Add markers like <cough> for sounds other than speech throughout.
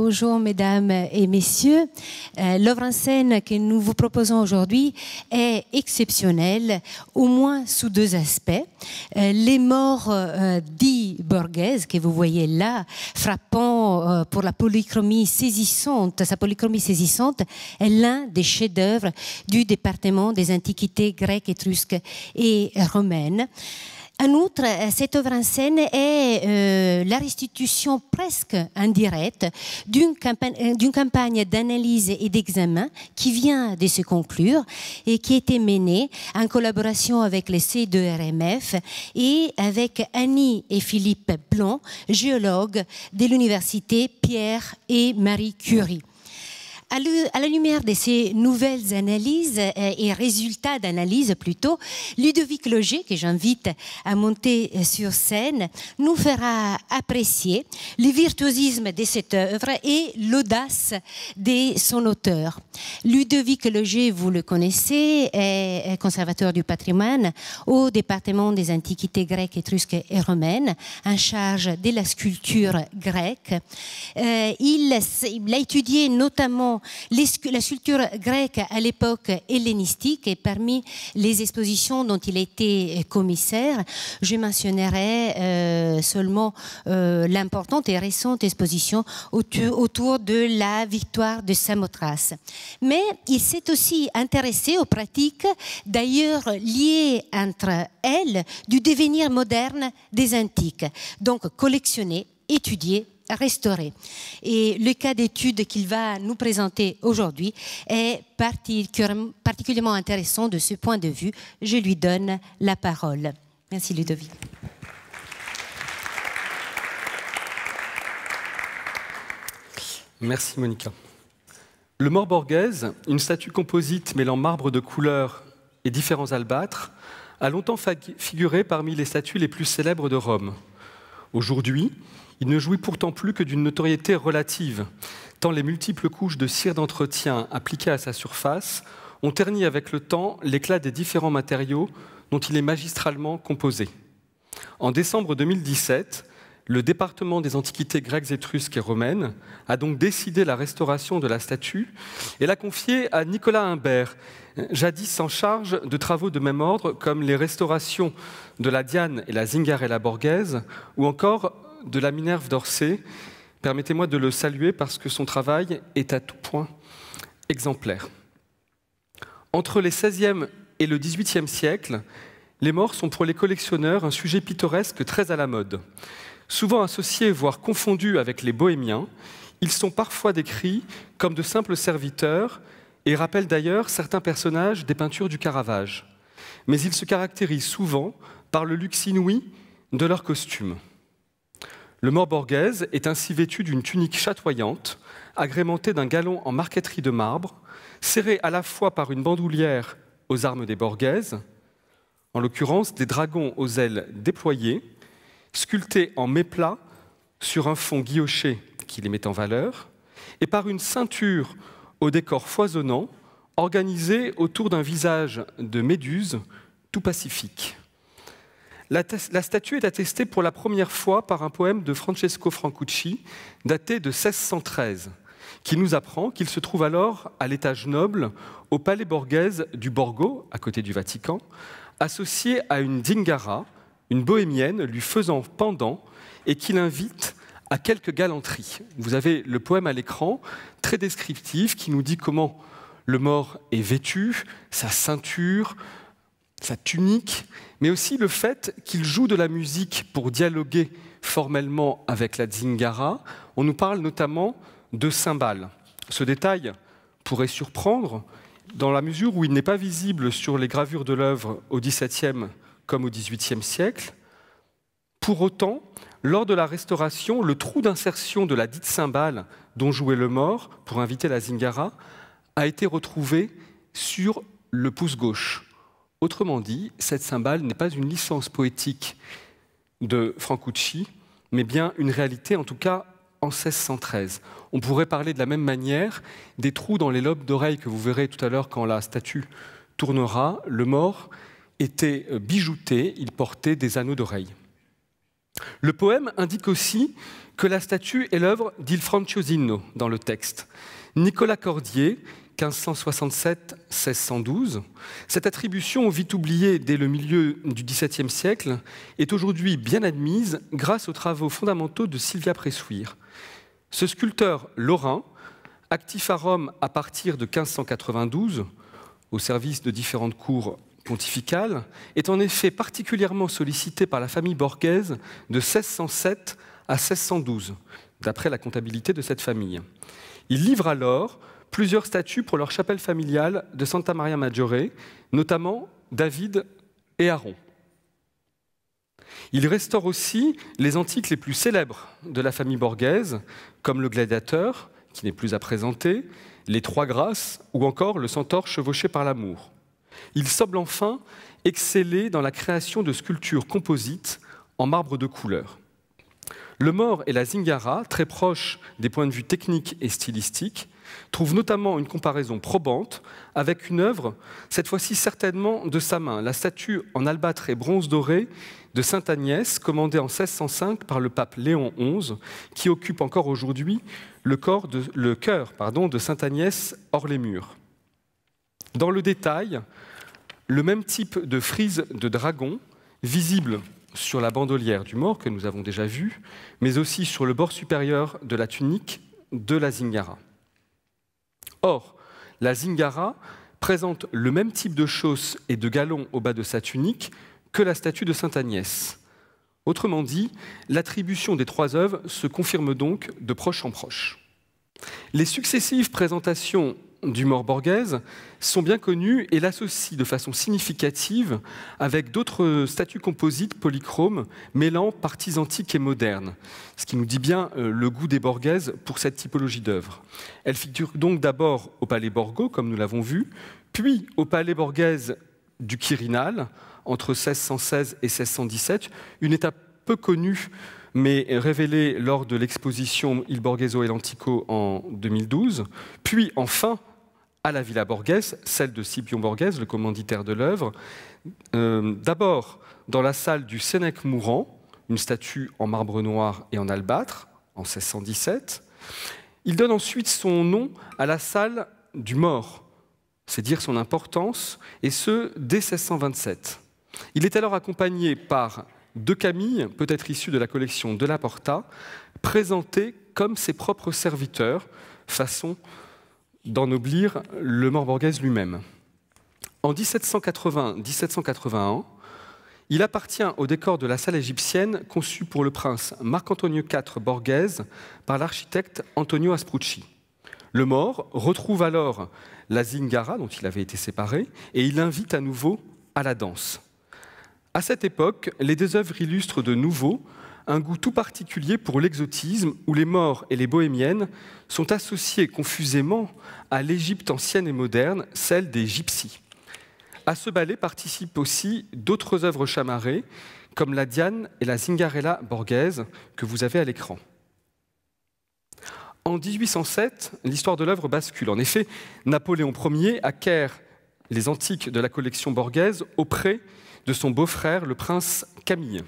Bonjour mesdames et messieurs. Euh, l'œuvre en scène que nous vous proposons aujourd'hui est exceptionnelle, au moins sous deux aspects. Euh, les morts euh, dits Borghese, que vous voyez là, frappant pour la polychromie saisissante, sa polychromie saisissante, est l'un des chefs-d'œuvre du département des antiquités grecques, étrusques et romaines. En outre, cette œuvre en scène est euh, la restitution presque indirecte d'une campagne, euh, campagne d'analyse et d'examen qui vient de se conclure et qui a été menée en collaboration avec les C2RMF et avec Annie et Philippe Blanc, géologues de l'université Pierre et Marie Curie. À, la lumière de ces nouvelles analyses euh, et résultats d'analyse plutôt, Ludovic Loger, que j'invite à monter euh, sur scène, nous fera apprécier le virtuosisme de cette œuvre et l'audace de son auteur. Ludovic Loger, vous le connaissez, est conservateur du patrimoine au département des antiquités grecques, étrusques et romaines, en charge de la sculpture grecque. Euh, il, l'a a étudié notamment la sculpture grecque à l'époque hellénistique et parmi les expositions dont il a été euh, commissaire. Je mentionnerai euh, seulement euh, l'importante et récente exposition autour, autour, de la victoire de Samothrace. Mais il s'est aussi intéressé aux pratiques, d'ailleurs liées entre elles, du devenir moderne des antiques. Donc collectionner, étudier, restauré. Et le cas d'étude qu'il va nous présenter aujourd'hui est particulièrement intéressant de ce point de vue. Je lui donne la parole. Merci Ludovic. Merci Monica. Le mort une statue composite mêlant marbre de couleurs et différents albâtres, a longtemps figuré parmi les statues les plus célèbres de Rome. Aujourd'hui, il ne jouit pourtant plus que d'une notoriété relative, tant les multiples couches de cire d'entretien appliquées à sa surface ont terni avec le temps l'éclat des différents matériaux dont il est magistralement composé. En décembre 2017, le département des antiquités grecques, étrusques et romaines a donc décidé la restauration de la statue et l'a confiée à Nicolas Humbert, jadis en charge de travaux de même ordre comme les restaurations de la Diane et la et la Borghese ou encore de la Minerve d'Orsay, permettez-moi de le saluer parce que son travail est à tout point exemplaire. Entre les 16e et le XVIIIe siècle, les morts sont pour les collectionneurs un sujet pittoresque très à la mode. Souvent associés, voire confondus avec les bohémiens, ils sont parfois décrits comme de simples serviteurs et rappellent d'ailleurs certains personnages des peintures du Caravage. Mais ils se caractérisent souvent par le luxe inouï de leurs costumes. Le mort Morborghese est ainsi vêtu d'une tunique chatoyante, agrémentée d'un galon en marqueterie de marbre, serré à la fois par une bandoulière aux armes des Borghèses, en l'occurrence des dragons aux ailes déployées, sculptés en méplat sur un fond guilloché qui les met en valeur, et par une ceinture au décor foisonnant organisée autour d'un visage de méduse tout pacifique. La, statue est attestée pour la première fois par un poème de Francesco Francucci, daté de 1613, qui nous apprend qu'il se trouve alors à l'étage noble, au palais borghese du Borgo, à côté du Vatican, associé à une dingara, une bohémienne lui faisant pendant, et qu'il invite à quelques galanteries. Vous avez le poème à l'écran, très descriptif, qui nous dit comment le mort est vêtu, sa ceinture, sa tunique, mais aussi le fait qu'il joue de la musique pour dialoguer formellement avec la Zingara. On nous parle notamment de cymbales. Ce détail pourrait surprendre dans la mesure où il n'est pas visible sur les gravures de l'œuvre au XVIIe comme au XVIIIe siècle. Pour autant, lors de la restauration, le trou d'insertion de la dite cymbale dont jouait le mort pour inviter la Zingara a été retrouvé sur le pouce gauche Autrement dit, cette cymbale n'est pas une licence poétique de Francucci, mais bien une réalité, en tout cas en 1613. On pourrait parler de la même manière des trous dans les lobes d'oreilles que vous verrez tout à l'heure quand la statue tournera. Le mort était bijouté, il portait des anneaux d'oreilles. Le poème indique aussi que la statue est l'œuvre d'Il Franciosino, dans le texte. Nicolas Cordier, 1567-1612. Cette attribution, vite oubliée dès le milieu du XVIIe siècle, est aujourd'hui bien admise grâce aux travaux fondamentaux de Sylvia Pressuire. Ce sculpteur lorrain, actif à Rome à partir de 1592, au service de différentes cours pontificales, est en effet particulièrement sollicité par la famille borghese de 1607 à 1612, d'après la comptabilité de cette famille. Il livre alors plusieurs statues pour leur chapelle familiale de Santa Maria Maggiore, notamment David et Aaron. Il restaure aussi les antiques les plus célèbres de la famille Borghese, comme le gladiateur, qui n'est plus à présenter, les trois grâces ou encore le centaure chevauché par l'amour. Il semble enfin exceller dans la création de sculptures composites en marbre de couleur. Le mort et la zingara, très proches des points de vue techniques et stylistiques, trouve notamment une comparaison probante avec une œuvre, cette fois-ci certainement de sa main, la statue en albâtre et bronze doré de Sainte Agnès, commandée en 1605 par le pape Léon XI, qui occupe encore aujourd'hui le, cœur pardon, de Sainte Agnès hors les murs. Dans le détail, le même type de frise de dragon, visible sur la bandolière du mort que nous avons déjà vu, mais aussi sur le bord supérieur de la tunique de la Zingara. Or, la Zingara présente le même type de chausses et de galons au bas de sa tunique que la statue de Sainte Agnès. Autrement dit, l'attribution des trois œuvres se confirme donc de proche en proche. Les successives présentations du mort borghese sont bien connus et l'associent de façon significative avec d'autres statues composites polychromes mêlant parties antiques et modernes, ce qui nous dit bien euh, le goût des Borghese pour cette typologie d'œuvres. Elle figure donc d'abord au Palais Borgo, comme nous l'avons vu, puis au Palais Borghese du Quirinal, entre 1616 et 1617, une étape peu connue mais révélée lors de l'exposition Il Borghese et l'Antico en 2012, puis enfin à la Villa Borghese, celle de Scipion Borghese, le commanditaire de l'œuvre. Euh, d'abord dans la salle du Sénèque mourant, une statue en marbre noir et en albâtre, en 1617. Il donne ensuite son nom à la salle du mort, c'est dire son importance, et ce, dès 1627. Il est alors accompagné par deux Camille, peut-être issus de la collection de la Porta, présentés comme ses propres serviteurs, façon d'ennoblir le mort borghese lui-même. En 1780-1781, il appartient au décor de la salle égyptienne conçue pour le prince Marc-Antonio IV Borghese par l'architecte Antonio Asprucci. Le mort retrouve alors la zingara dont il avait été séparé et il l'invite à nouveau à la danse. À cette époque, les deux œuvres illustrent de nouveau un goût tout particulier pour l'exotisme où les morts et les bohémiennes sont associés confusément à l'Égypte ancienne et moderne, celle des gypsies. À ce ballet participent aussi d'autres œuvres chamarrées, comme la Diane et la Zingarella borghese que vous avez à l'écran. En 1807, l'histoire de l'œuvre bascule. En effet, Napoléon Ier acquiert les antiques de la collection borghese auprès de son beau-frère, le prince Camille.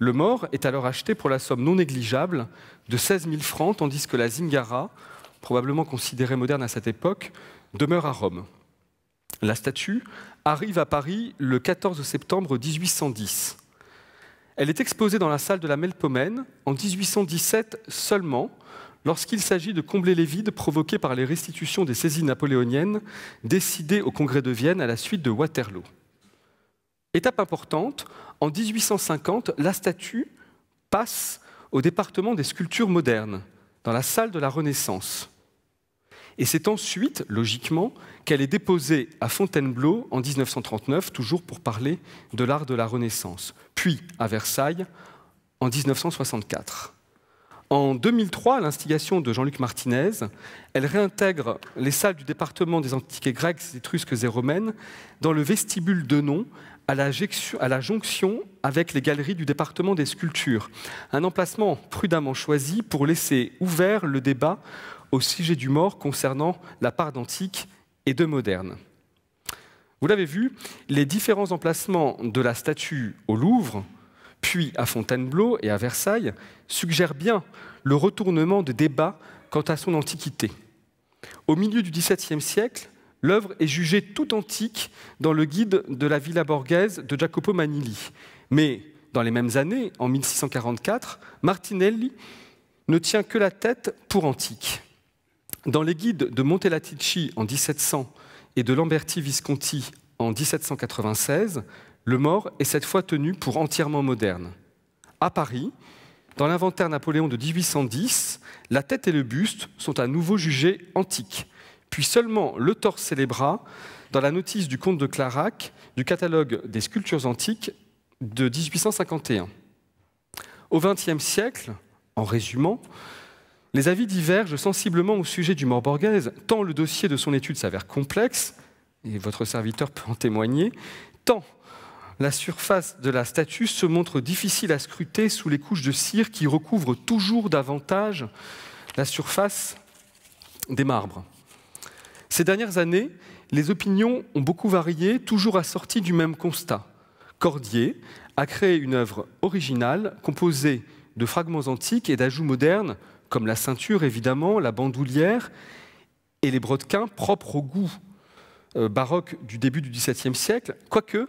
Le mort est alors acheté pour la somme non négligeable de 16 000 francs, tandis que la Zingara, probablement considérée moderne à cette époque, demeure à Rome. La statue arrive à Paris le 14 septembre 1810. Elle est exposée dans la salle de la Melpomène en 1817 seulement, lorsqu'il s'agit de combler les vides provoqués par les restitutions des saisies napoléoniennes décidées au Congrès de Vienne à la suite de Waterloo. Étape importante, en 1850, la statue passe au département des sculptures modernes, dans la salle de la Renaissance. Et c'est ensuite, logiquement, qu'elle est déposée à Fontainebleau en 1939, toujours pour parler de l'art de la Renaissance, puis à Versailles en 1964. En 2003, à l'instigation de Jean-Luc Martinez, elle réintègre les salles du département des antiquités grecques, étrusques et romaines dans le vestibule de nom à la, jonction avec les galeries du département des sculptures. Un emplacement prudemment choisi pour laisser ouvert le débat au sujet du mort concernant la part d'antique et de moderne. Vous l'avez vu, les différents emplacements de la statue au Louvre, puis à Fontainebleau et à Versailles, suggèrent bien le retournement de débats quant à son antiquité. Au milieu du XVIIe siècle, L'œuvre est jugée tout antique dans le guide de la Villa Borghese de Jacopo Manili. Mais dans les mêmes années, en 1644, Martinelli ne tient que la tête pour antique. Dans les guides de Montelatici en 1700 et de Lamberti Visconti en 1796, le mort est cette fois tenu pour entièrement moderne. À Paris, dans l'inventaire Napoléon de 1810, la tête et le buste sont à nouveau jugés antiques puis seulement le torse et les bras dans la notice du comte de Clarac du catalogue des sculptures antiques de 1851. Au XXe siècle, en résumant, les avis divergent sensiblement au sujet du mort tant le dossier de son étude s'avère complexe, et votre serviteur peut en témoigner, tant la surface de la statue se montre difficile à scruter sous les couches de cire qui recouvrent toujours davantage la surface des marbres. Ces dernières années, les opinions ont beaucoup varié, toujours assorties du même constat. Cordier a créé une œuvre originale composée de fragments antiques et d'ajouts modernes, comme la ceinture évidemment, la bandoulière et les brodequins propres au goût euh, baroque du début du XVIIe siècle, quoique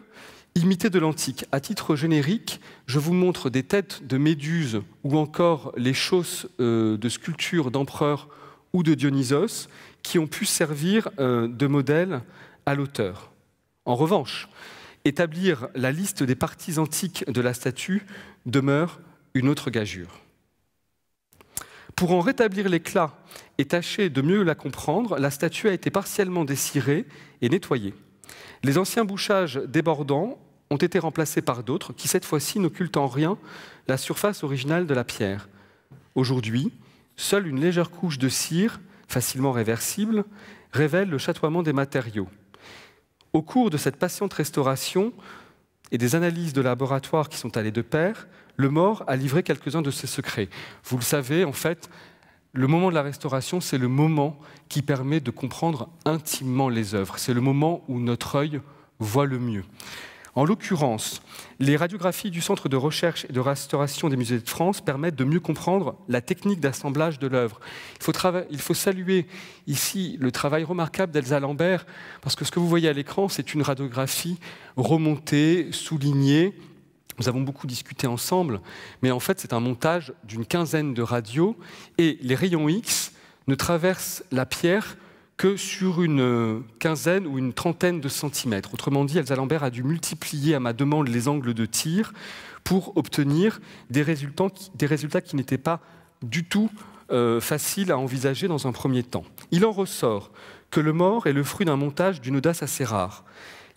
imité de l'antique. À titre générique, je vous montre des têtes de méduses ou encore les chausses euh, de sculptures d'empereurs ou de Dionysos qui ont pu servir euh, de modèle à l'auteur. En revanche, établir la liste des parties antiques de la statue demeure une autre gageure. Pour en rétablir l'éclat et tâcher de mieux la comprendre, la statue a été partiellement dessirée et nettoyée. Les anciens bouchages débordants ont été remplacés par d'autres qui, cette fois-ci, n'occultent en rien la surface originale de la pierre. Aujourd'hui, Seule une légère couche de cire, facilement réversible, révèle le chatoiement des matériaux. Au cours de cette patiente restauration et des analyses de laboratoire qui sont allées de pair, le mort a livré quelques-uns de ses secrets. Vous le savez, en fait, le moment de la restauration, c'est le moment qui permet de comprendre intimement les œuvres. C'est le moment où notre œil voit le mieux. En l'occurrence, les radiographies du Centre de recherche et de restauration des musées de France permettent de mieux comprendre la technique d'assemblage de l'œuvre. Il, faut saluer ici le travail remarquable d'Elsa Lambert, parce que ce que vous voyez à l'écran, c'est une radiographie remontée, soulignée. Nous avons beaucoup discuté ensemble, mais en fait, c'est un montage d'une quinzaine de radios, et les rayons X ne traversent la pierre que sur une quinzaine ou une trentaine de centimètres. Autrement dit, Elsa Lambert a dû multiplier à ma demande les angles de tir pour obtenir des résultats, qui n'étaient pas du tout euh, faciles à envisager dans un premier temps. Il en ressort que le mort est le fruit d'un montage d'une audace assez rare.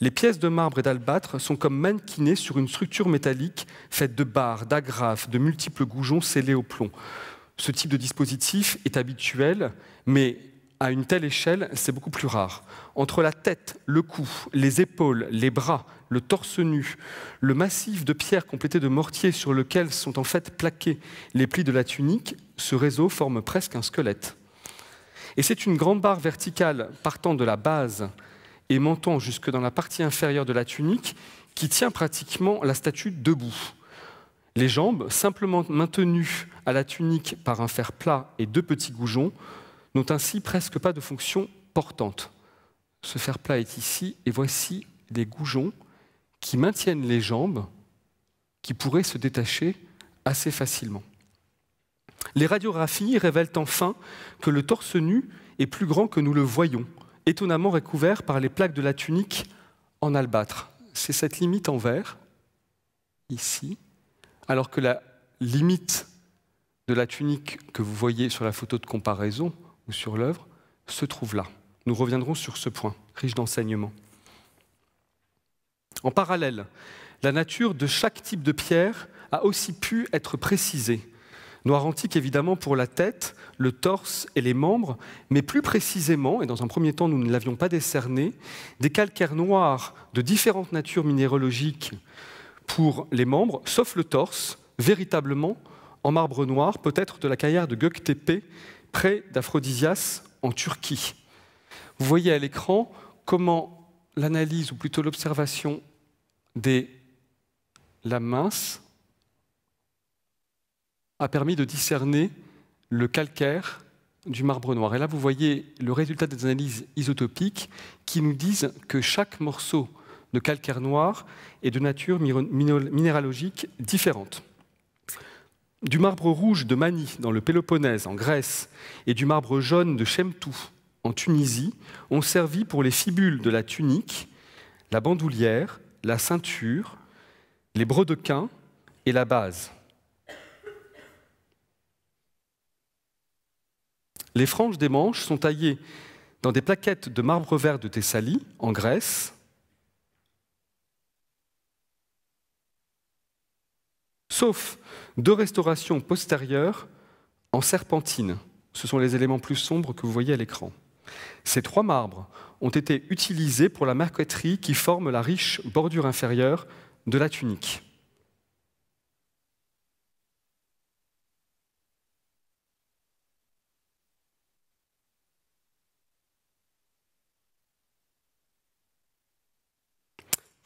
Les pièces de marbre et d'albâtre sont comme mannequinées sur une structure métallique faite de barres, d'agrafes, de multiples goujons scellés au plomb. Ce type de dispositif est habituel, mais à une telle échelle, c'est beaucoup plus rare. Entre la tête, le cou, les épaules, les bras, le torse nu, le massif de pierre complété de mortier sur lequel sont en fait plaqués les plis de la tunique, ce réseau forme presque un squelette. Et c'est une grande barre verticale partant de la base et montant jusque dans la partie inférieure de la tunique qui tient pratiquement la statue debout. Les jambes, simplement maintenues à la tunique par un fer plat et deux petits goujons, n'ont ainsi presque pas de fonction portante. Ce fer plat est ici, et voici des goujons qui maintiennent les jambes qui pourraient se détacher assez facilement. Les radiographies révèlent enfin que le torse nu est plus grand que nous le voyons, étonnamment recouvert par les plaques de la tunique en albâtre. C'est cette limite en vert, ici, alors que la limite de la tunique que vous voyez sur la photo de comparaison ou sur l'œuvre se trouve là. Nous reviendrons sur ce point, riche d'enseignements. En parallèle, la nature de chaque type de pierre a aussi pu être précisée. Noir antique évidemment pour la tête, le torse et les membres, mais plus précisément, et dans un premier temps nous ne l'avions pas décerné, des calcaires noirs de différentes natures minérologiques pour les membres, sauf le torse, véritablement en marbre noir, peut-être de la carrière de Göktepe, près d'Aphrodisias, en Turquie. Vous voyez à l'écran comment l'analyse, ou plutôt l'observation des lames minces a permis de discerner le calcaire du marbre noir. Et là, vous voyez le résultat des analyses isotopiques qui nous disent que chaque morceau de calcaire noir est de nature minéralogique différente du marbre rouge de Mani dans le Péloponnèse, en Grèce, et du marbre jaune de Chemtou, en Tunisie, ont servi pour les fibules de la tunique, la bandoulière, la ceinture, les brodequins et la base. Les franges des manches sont taillées dans des plaquettes de marbre vert de Thessalie, en Grèce, sauf deux restaurations postérieures en serpentine. Ce sont les éléments plus sombres que vous voyez à l'écran. Ces trois marbres ont été utilisés pour la marqueterie qui forme la riche bordure inférieure de la tunique.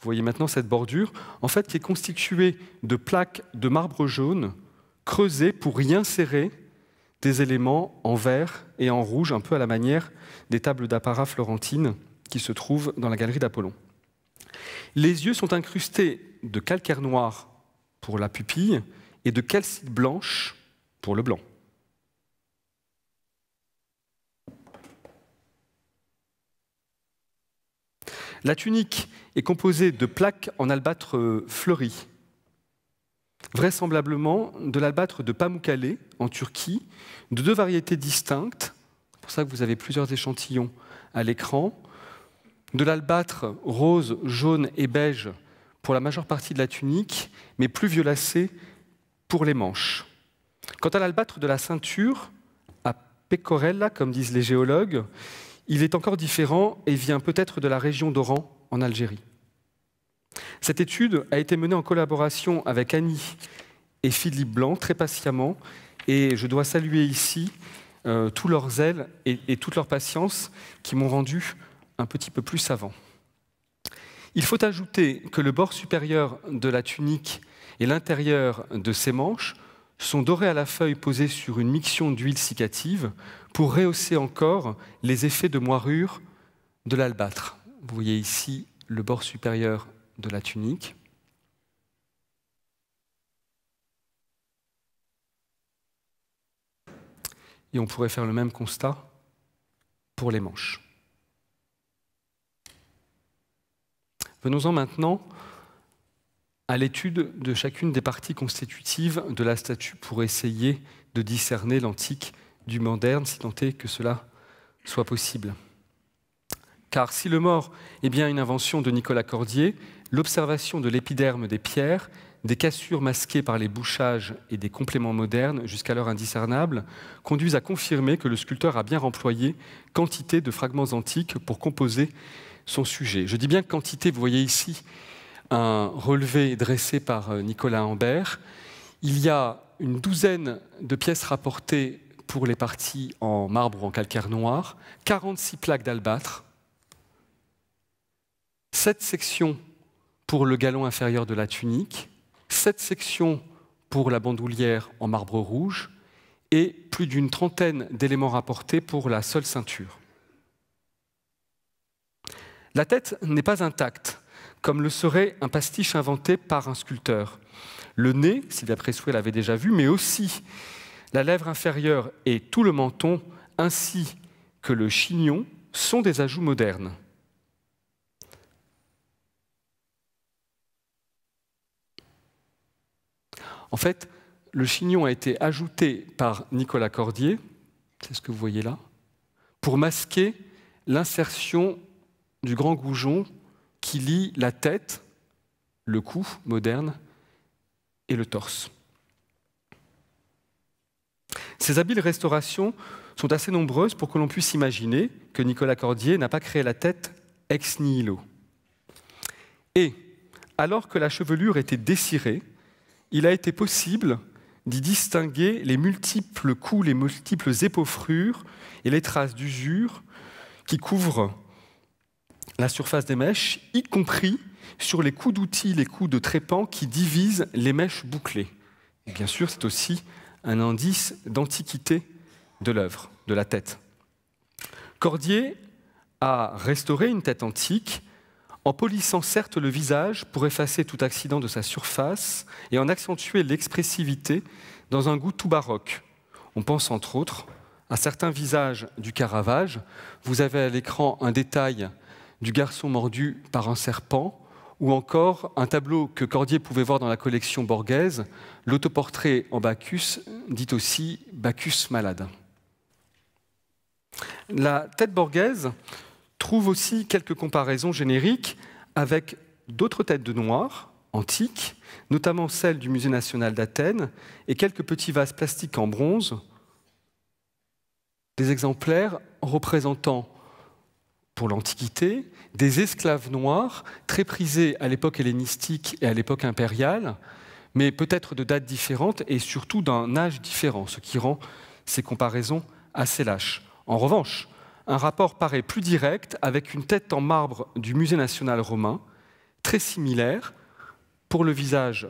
voyez maintenant cette bordure, en fait, qui est constituée de plaques de marbre jaune creusées pour y insérer des éléments en vert et en rouge, un peu à la manière des tables d'apparat florentines qui se trouvent dans la galerie d'Apollon. Les yeux sont incrustés de calcaire noir pour la pupille et de calcite blanche pour le blanc. La tunique est composé de plaques en albâtre euh, fleuri, vraisemblablement de l'albâtre de Pamukkale en Turquie, de deux variétés distinctes. C'est pour ça que vous avez plusieurs échantillons à l'écran. De l'albâtre rose, jaune et beige pour la majeure partie de la tunique, mais plus violacé pour les manches. Quant à l'albâtre de la ceinture, à Pecorella, comme disent les géologues, il est encore différent et vient peut-être de la région d'Oran en Algérie. Cette étude a été menée en collaboration avec Annie et Philippe Blanc, très patiemment, et je dois saluer ici euh, tous leurs ailes et, toute leur patience qui m'ont rendu un petit peu plus savant. Il faut ajouter que le bord supérieur de la tunique et l'intérieur de ses manches sont dorés à la feuille posée sur une mixtion d'huile cicative pour rehausser encore les effets de moirure de l'albâtre. Vous voyez ici le bord supérieur de la tunique. Et on pourrait faire le même constat pour les manches. Venons-en maintenant à l'étude de chacune des parties constitutives de la statue pour essayer de discerner l'antique du moderne, si tant est que cela soit possible car si le mort est bien une invention de Nicolas Cordier, l'observation de l'épiderme des pierres, des cassures masquées par les bouchages et des compléments modernes, jusqu'alors indiscernables, conduisent à confirmer que le sculpteur a bien employé quantité de fragments antiques pour composer son sujet. Je dis bien quantité, vous voyez ici un relevé dressé par euh, Nicolas Ambert. Il y a une douzaine de pièces rapportées pour les parties en marbre ou en calcaire noir, 46 plaques d'albâtre, sept sections pour le galon inférieur de la tunique, sept sections pour la bandoulière en marbre rouge et plus d'une trentaine d'éléments rapportés pour la seule ceinture. La tête n'est pas intacte, comme le serait un pastiche inventé par un sculpteur. Le nez, Sylvia Pressouet l'avait déjà vu, mais aussi la lèvre inférieure et tout le menton, ainsi que le chignon, sont des ajouts modernes. En fait, le chignon a été ajouté par Nicolas Cordier, c'est ce que vous voyez là, pour masquer l'insertion du grand goujon qui lie la tête, le cou moderne et le torse. Ces habiles restaurations sont assez nombreuses pour que l'on puisse imaginer que Nicolas Cordier n'a pas créé la tête ex nihilo. Et alors que la chevelure était dessirée, il a été possible d'y distinguer les multiples coups, les multiples épaufrures et les traces d'usure qui couvrent la surface des mèches, y compris sur les coups d'outils, les coups de trépan qui divisent les mèches bouclées. bien sûr, c'est aussi un indice d'antiquité de l'œuvre, de la tête. Cordier a restauré une tête antique en polissant certes le visage pour effacer tout accident de sa surface et en accentuer l'expressivité dans un goût tout baroque. On pense entre autres à certains visages du Caravage. Vous avez à l'écran un détail du garçon mordu par un serpent ou encore un tableau que Cordier pouvait voir dans la collection Borghese, l'autoportrait en Bacchus, dit aussi Bacchus malade. La tête borghese trouve aussi quelques comparaisons génériques avec d'autres têtes de noir antiques, notamment celles du Musée national d'Athènes, et quelques petits vases plastiques en bronze, des exemplaires représentant pour l'Antiquité, des esclaves noirs, très prisés à l'époque hellénistique et à l'époque impériale, mais peut-être de dates différentes et surtout d'un âge différent, ce qui rend ces comparaisons assez lâches. En revanche, un rapport paraît plus direct avec une tête en marbre du Musée national romain, très similaire pour le visage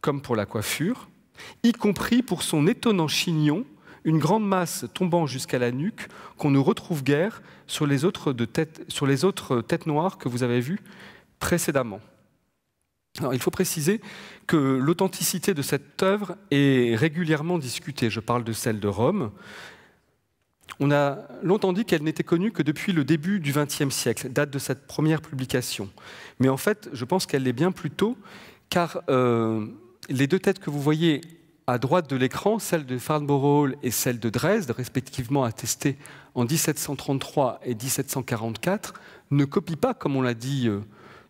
comme pour la coiffure, y compris pour son étonnant chignon, une grande masse tombant jusqu'à la nuque qu'on ne retrouve guère sur les autres, de tête, sur les autres têtes noires que vous avez vues précédemment. il faut préciser que l'authenticité de cette œuvre est régulièrement discutée. Je parle de celle de Rome. On a longtemps dit qu'elle n'était connue que depuis le début du XXe siècle, date de cette première publication. Mais en fait, je pense qu'elle l'est bien plus tôt, car euh, les deux têtes que vous voyez à droite de l'écran, celle de Farnborough et celle de Dresde, respectivement attestées en 1733 et 1744, ne copient pas, comme on l'a dit euh,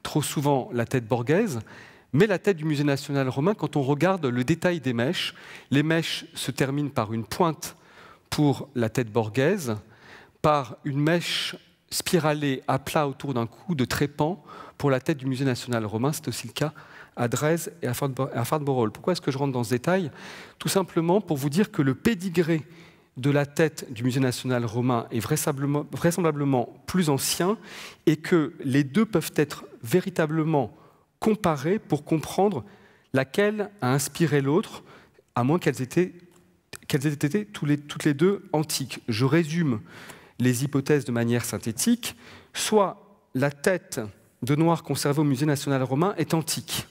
trop souvent, la tête borghese, mais la tête du musée national romain quand on regarde le détail des mèches. Les mèches se terminent par une pointe pour la tête borghese par une mèche spiralée à plat autour d'un cou de trépan pour la tête du musée national romain. C'est aussi le cas à Dresde et à Farnborough. Pourquoi est-ce que je rentre dans ce détail Tout simplement pour vous dire que le pédigré de la tête du musée national romain est vraisemblablement, vraisemblablement plus ancien et que les deux peuvent être véritablement comparés pour comprendre laquelle a inspiré l'autre, à moins qu'elles étaient qu'elles étaient toutes les, toutes les deux antiques. Je résume les hypothèses de manière synthétique. Soit la tête de noir conservée au Musée national romain est antique.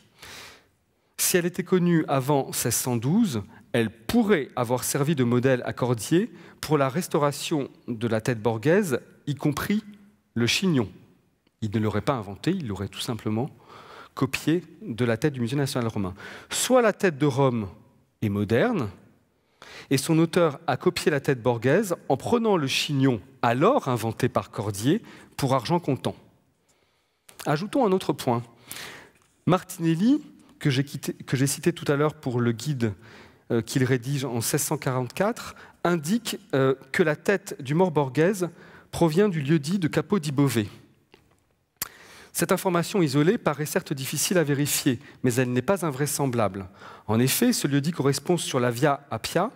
Si elle était connue avant 1612, elle pourrait avoir servi de modèle à Cordier pour la restauration de la tête borghese, y compris le chignon. Il ne l'aurait pas inventé, il l'aurait tout simplement copié de la tête du Musée national romain. Soit la tête de Rome est moderne, et son auteur a copié la tête borghese en prenant le chignon alors inventé par Cordier pour argent comptant. Ajoutons un autre point. Martinelli, que j'ai cité tout à l'heure pour le guide euh, qu'il rédige en 1644, indique euh, que la tête du mort borghese provient du lieu-dit de Capo di cette information isolée paraît certes difficile à vérifier, mais elle n'est pas invraisemblable. En effet, ce lieu-dit correspond sur la Via Appia,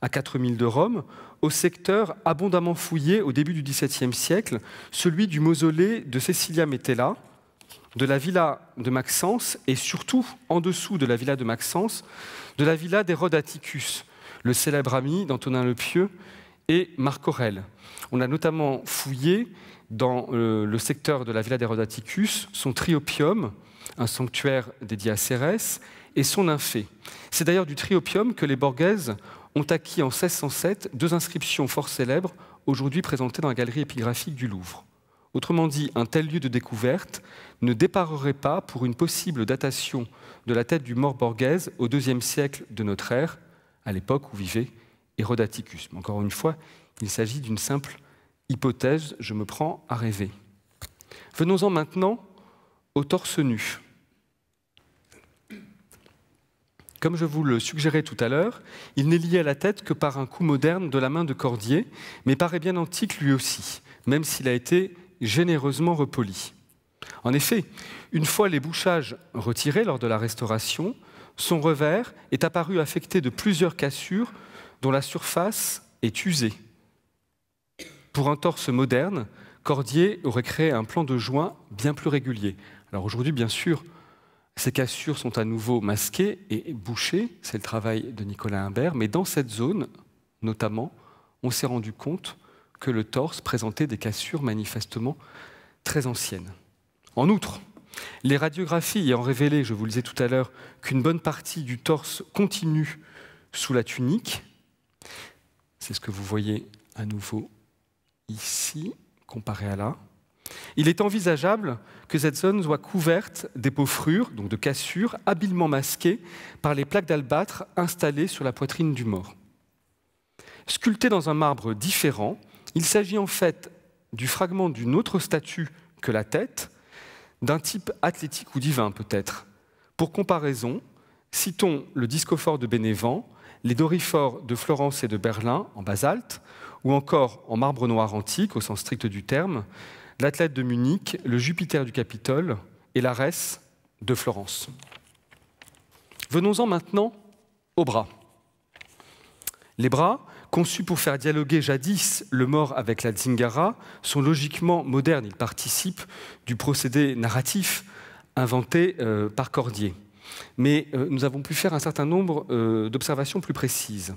à 4000 de Rome, au secteur abondamment fouillé au début du XVIIe siècle, celui du mausolée de Cecilia Metella, de la villa de Maxence et surtout en dessous de la villa de Maxence, de la villa d'Hérode Atticus, le célèbre ami d'Antonin le Pieux et Marc Aurel. On a notamment fouillé dans euh, le secteur de la Villa d'Hérodaticus son triopium, un sanctuaire dédié à Cérès, et son nymphée. C'est d'ailleurs du triopium que les Borghèses ont acquis en 1607 deux inscriptions fort célèbres, aujourd'hui présentées dans la galerie épigraphique du Louvre. Autrement dit, un tel lieu de découverte ne déparerait pas pour une possible datation de la tête du mort borghèse au IIe siècle de notre ère, à l'époque où vivait mais Encore une fois, il s'agit d'une simple hypothèse, je me prends à rêver. Venons-en maintenant au torse nu. Comme je vous le suggérais tout à l'heure, il n'est lié à la tête que par un coup moderne de la main de Cordier, mais paraît bien antique lui aussi, même s'il a été généreusement repoli. En effet, une fois les bouchages retirés lors de la restauration, son revers est apparu affecté de plusieurs cassures dont la surface est usée. Pour un torse moderne, Cordier aurait créé un plan de joint bien plus régulier. Alors aujourd'hui, bien sûr, ces cassures sont à nouveau masquées et bouchées, c'est le travail de Nicolas Imbert, mais dans cette zone, notamment, on s'est rendu compte que le torse présentait des cassures manifestement très anciennes. En outre, les radiographies ayant révélé, je vous le disais tout à l'heure, qu'une bonne partie du torse continue sous la tunique, c'est ce que vous voyez à nouveau ici, comparé à là. Il est envisageable que cette zone soit couverte d'épaufrures, donc de cassures, habilement masquées par les plaques d'albâtre installées sur la poitrine du mort. Sculpté dans un marbre différent, il s'agit en fait du fragment d'une autre statue que la tête, d'un type athlétique ou divin peut-être. Pour comparaison, citons le discophore de Bénévent, les dorifores de Florence et de Berlin en basalte, ou encore en marbre noir antique au sens strict du terme, l'Athlète de Munich, le Jupiter du Capitole et l'Arès de Florence. Venons-en maintenant aux bras. Les bras, conçus pour faire dialoguer jadis le mort avec la Zingara, sont logiquement modernes. Ils participent du procédé narratif inventé euh, par Cordier mais euh, nous avons pu faire un certain nombre euh, d'observations plus précises.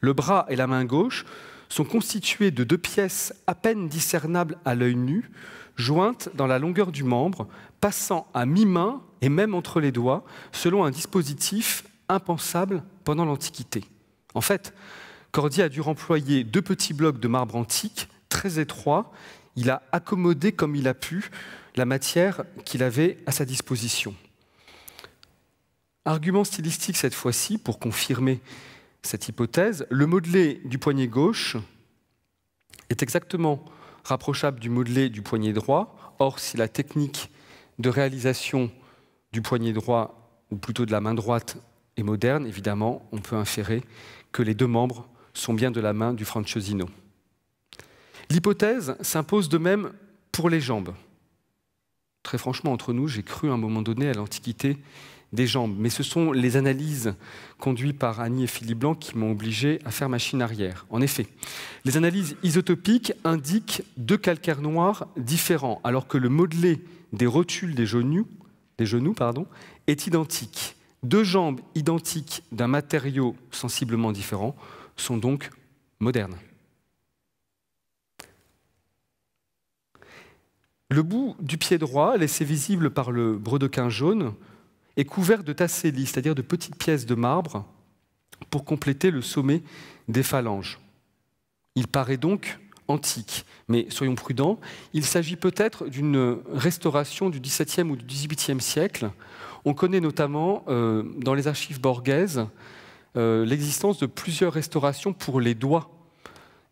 Le bras et la main gauche sont constitués de deux pièces à peine discernables à l'œil nu, jointes dans la longueur du membre, passant à mi-main et même entre les doigts, selon un dispositif impensable pendant l'Antiquité. En fait, Cordier a dû employer deux petits blocs de marbre antique, très étroits. Il a accommodé comme il a pu la matière qu'il avait à sa disposition. Argument stylistique cette fois-ci pour confirmer cette hypothèse, le modelé du poignet gauche est exactement rapprochable du modelé du poignet droit. Or, si la technique de réalisation du poignet droit, ou plutôt de la main droite, est moderne, évidemment, on peut inférer que les deux membres sont bien de la main du Francesino. L'hypothèse s'impose de même pour les jambes. Très franchement, entre nous, j'ai cru à un moment donné à l'Antiquité des jambes. Mais ce sont les analyses conduites par Annie et Philippe Blanc qui m'ont obligé à faire machine arrière. En effet, les analyses isotopiques indiquent deux calcaires noirs différents, alors que le modelé des rotules des genoux, des genoux pardon, est identique. Deux jambes identiques d'un matériau sensiblement différent sont donc modernes. Le bout du pied droit, laissé visible par le brodequin jaune, est couvert de tasselli, c'est-à-dire de petites pièces de marbre, pour compléter le sommet des phalanges. Il paraît donc antique, mais soyons prudents, il s'agit peut-être d'une restauration du XVIIe ou du XVIIIe siècle. On connaît notamment euh, dans les archives borghaises euh, l'existence de plusieurs restaurations pour les doigts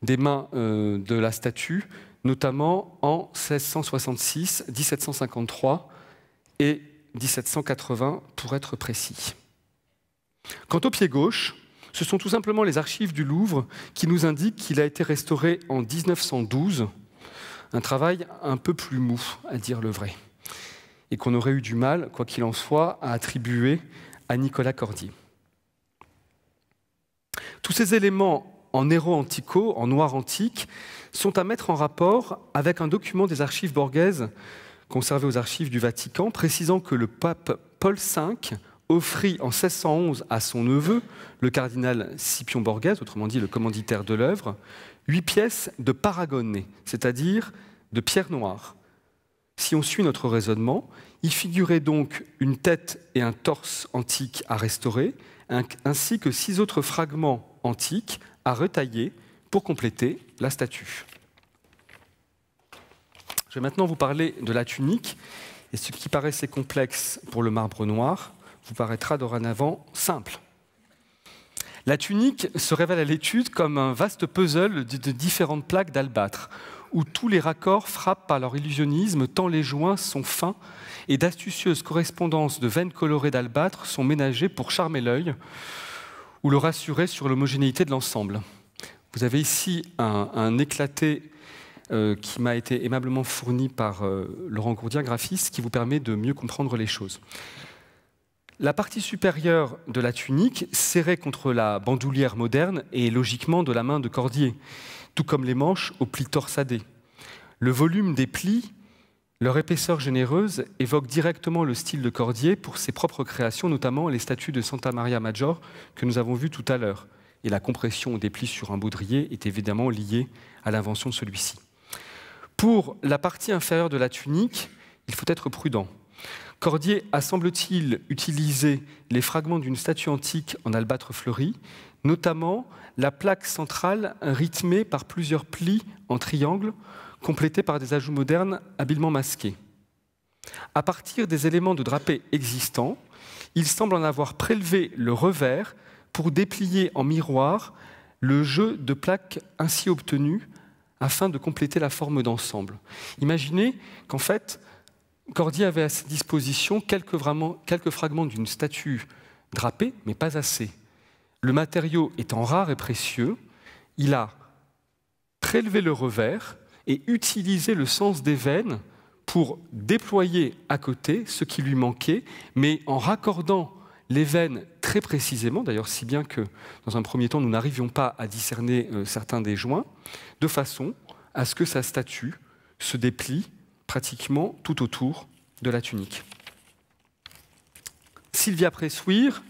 des mains euh, de la statue, notamment en 1666, 1753 et 1780 pour être précis. Quant au pied gauche, ce sont tout simplement les archives du Louvre qui nous indiquent qu'il a été restauré en 1912, un travail un peu plus mou, à dire le vrai, et qu'on aurait eu du mal, quoi qu'il en soit, à attribuer à Nicolas Cordier. Tous ces éléments en héros antico, en noir antique, sont à mettre en rapport avec un document des archives borghaises conservé aux archives du Vatican, précisant que le pape Paul V offrit en 1611 à son neveu, le cardinal Scipion Borghese, autrement dit le commanditaire de l'œuvre, huit pièces de paragone, c'est-à-dire de pierre noire. Si on suit notre raisonnement, il figurait donc une tête et un torse antiques à restaurer, ainsi que six autres fragments antiques à retailler pour compléter la statue. Je vais maintenant vous parler de la tunique, et ce qui paraissait complexe pour le marbre noir vous paraîtra dorénavant simple. La tunique se révèle à l'étude comme un vaste puzzle de différentes plaques d'albâtre, où tous les raccords frappent par leur illusionnisme tant les joints sont fins et d'astucieuses correspondances de veines colorées d'albâtre sont ménagées pour charmer l'œil ou le rassurer sur l'homogénéité de l'ensemble. Vous avez ici un, un éclaté euh, qui m'a été aimablement fourni par euh, Laurent Gourdien, graphiste, qui vous permet de mieux comprendre les choses. La partie supérieure de la tunique, serrée contre la bandoulière moderne, est logiquement de la main de cordier, tout comme les manches aux plis torsadés. Le volume des plis, leur épaisseur généreuse, évoque directement le style de Cordier pour ses propres créations, notamment les statues de Santa Maria Maggiore que nous avons vues tout à l'heure. Et la compression des plis sur un baudrier est évidemment liée à l'invention de celui-ci. Pour la partie inférieure de la tunique, il faut être prudent. Cordier a, semble-t-il, utilisé les fragments d'une statue antique en albâtre fleuri, notamment la plaque centrale rythmée par plusieurs plis en triangle, complétée par des ajouts modernes habilement masqués. À partir des éléments de drapé existants, il semble en avoir prélevé le revers pour déplier en miroir le jeu de plaques ainsi obtenues afin de compléter la forme d'ensemble. Imaginez qu'en fait, Cordier avait à sa disposition quelques, vraiment, quelques fragments d'une statue drapée, mais pas assez. Le matériau étant rare et précieux, il a prélevé le revers et utilisé le sens des veines pour déployer à côté ce qui lui manquait, mais en raccordant les veines très précisément, d'ailleurs si bien que dans un premier temps nous n'arrivions pas à discerner euh, certains des joints, de façon à ce que sa statue se déplie pratiquement tout autour de la tunique. Sylvia Pressouir,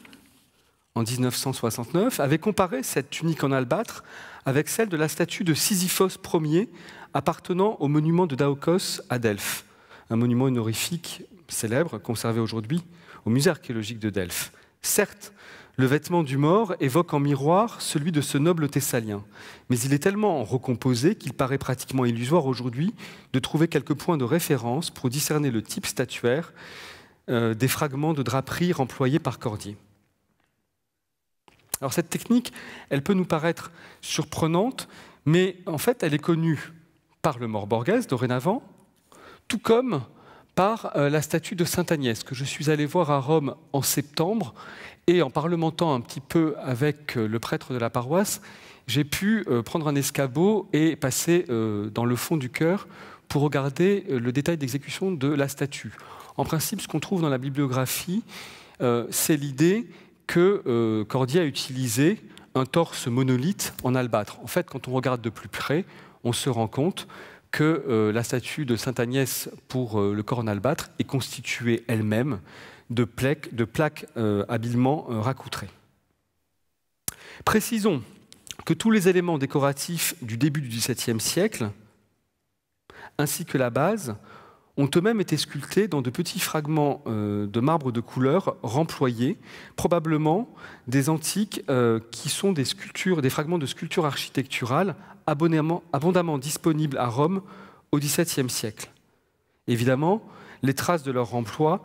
en 1969, avait comparé cette tunique en albâtre avec celle de la statue de Sisyphos Ier appartenant au monument de Daokos à Delphes, un monument honorifique célèbre conservé aujourd'hui au musée archéologique de Delphes. Certes, le vêtement du mort évoque en miroir celui de ce noble Thessalien, mais il est tellement recomposé qu'il paraît pratiquement illusoire aujourd'hui de trouver quelques points de référence pour discerner le type statuaire euh, des fragments de draperie employés par Cordier. Alors cette technique, elle peut nous paraître surprenante, mais en fait, elle est connue par le mort borghese dorénavant, tout comme par euh, la statue de Sainte Agnès, que je suis allé voir à Rome en septembre, et en parlementant un petit peu avec euh, le prêtre de la paroisse, j'ai pu euh, prendre un escabeau et passer dans le fond du cœur pour regarder le détail d'exécution de la statue. En principe, ce qu'on trouve dans la bibliographie, c'est l'idée que Cordier a utilisé un torse monolithe en albâtre. En fait, quand on regarde de plus près, on se rend compte que euh, la statue de Sainte Agnès pour euh, le corps en est constituée elle-même de, plaques, euh, habilement racoutrées. Précisons que tous les éléments décoratifs du début du XVIIe siècle, ainsi que la base, ont eux-mêmes été sculptés dans de petits fragments de marbre de couleur remployés, probablement des antiques qui sont des, sculptures, des fragments de sculptures architecturales abondamment, disponibles à Rome au XVIIe siècle. Évidemment, les traces de leur emploi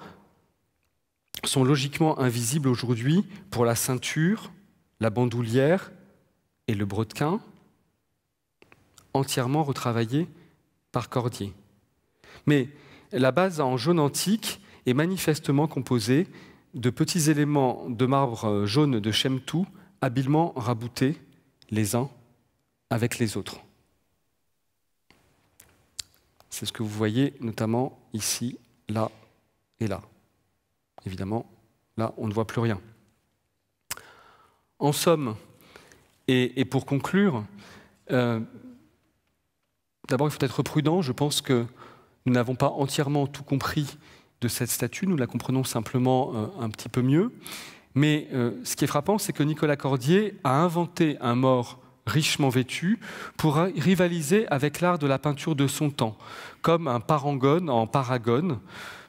sont logiquement invisibles aujourd'hui pour la ceinture, la bandoulière et le brodequin, entièrement retravaillés par Cordier. Mais la base en jaune antique est manifestement composée de petits éléments de marbre jaune de Chemtou habilement raboutés les uns avec les autres. C'est ce que vous voyez notamment ici, là et là. Évidemment, là, on ne voit plus rien. En somme, et, pour conclure, euh, d'abord, il faut être prudent. Je pense que nous n'avons pas entièrement tout compris de cette statue, nous la comprenons simplement euh, un petit peu mieux. Mais euh, ce qui est frappant, c'est que Nicolas Cordier a inventé un mort richement vêtu, pour rivaliser avec l'art de la peinture de son temps, comme un parangone en paragone,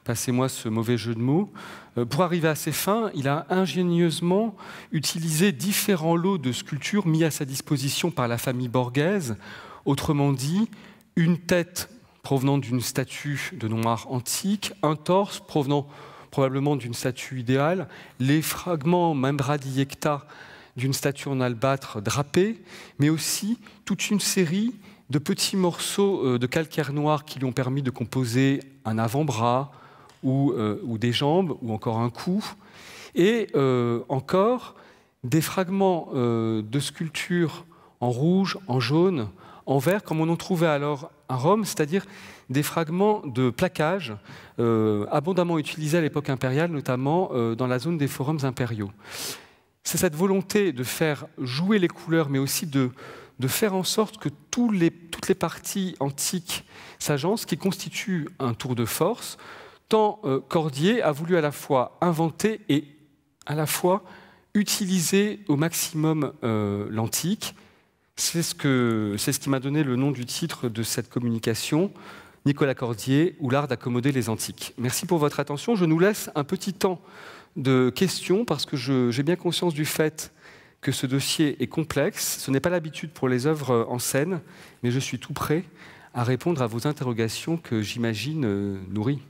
passez-moi ce mauvais jeu de mots, euh, pour arriver à ses fins, il a ingénieusement utilisé différents lots de sculptures mis à sa disposition par la famille Borghese, autrement dit, une tête provenant d'une statue de noir antique, un torse provenant probablement d'une statue idéale, les fragments membradiecta d'une statue en albâtre drapée, mais aussi toute une série de petits morceaux euh, de calcaire noir qui lui ont permis de composer un avant-bras ou, euh, des jambes ou encore un cou, et euh, encore des fragments de sculptures en rouge, en jaune, en vert, comme on en trouvait alors à Rome, c'est-à-dire des fragments de plaquage abondamment utilisés à l'époque impériale, notamment dans la zone des forums impériaux c'est cette volonté de faire jouer les couleurs, mais aussi de, de faire en sorte que les, toutes les parties antiques s'agencent, qui constitue un tour de force, tant euh, Cordier a voulu à la fois inventer et à la fois utiliser au maximum euh, l'antique. C'est ce, que, c'est ce qui m'a donné le nom du titre de cette communication, Nicolas Cordier, ou l'art d'accommoder les antiques. Merci pour votre attention. Je nous laisse un petit temps de questions parce que j'ai bien conscience du fait que ce dossier est complexe. Ce n'est pas l'habitude pour les œuvres en scène, mais je suis tout prêt à répondre à vos interrogations que j'imagine euh, nourries.